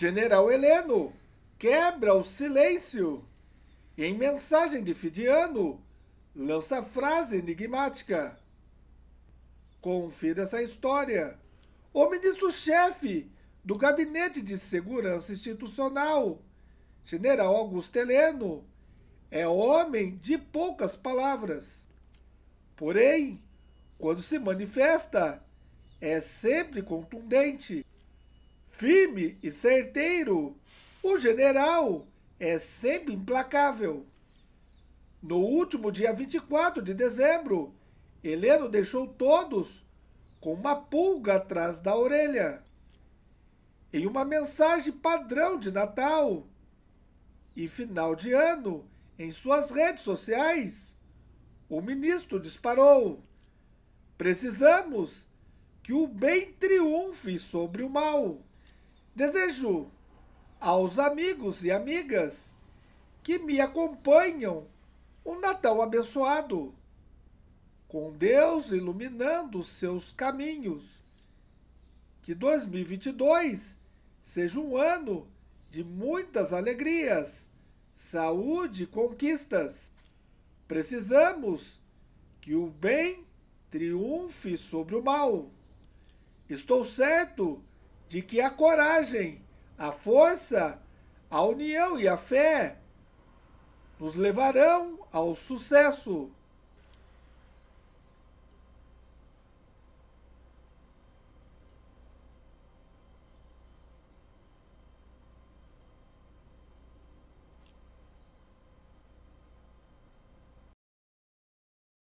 General Heleno quebra o silêncio. E em mensagem de Fidiano, lança frase enigmática. Confira essa história. O ministro-chefe do Gabinete de Segurança Institucional, General Augusto Heleno, é homem de poucas palavras. Porém, quando se manifesta, é sempre contundente. Firme e certeiro, o general é sempre implacável. No último dia 24 de dezembro, Heleno deixou todos com uma pulga atrás da orelha. Em uma mensagem padrão de Natal e final de ano em suas redes sociais, o ministro disparou: Precisamos que o bem triunfe sobre o mal. Desejo aos amigos e amigas que me acompanham um Natal abençoado, com Deus iluminando seus caminhos. Que 2022 seja um ano de muitas alegrias, saúde e conquistas. Precisamos que o bem triunfe sobre o mal. Estou certo de que a coragem, a força, a união e a fé nos levarão ao sucesso.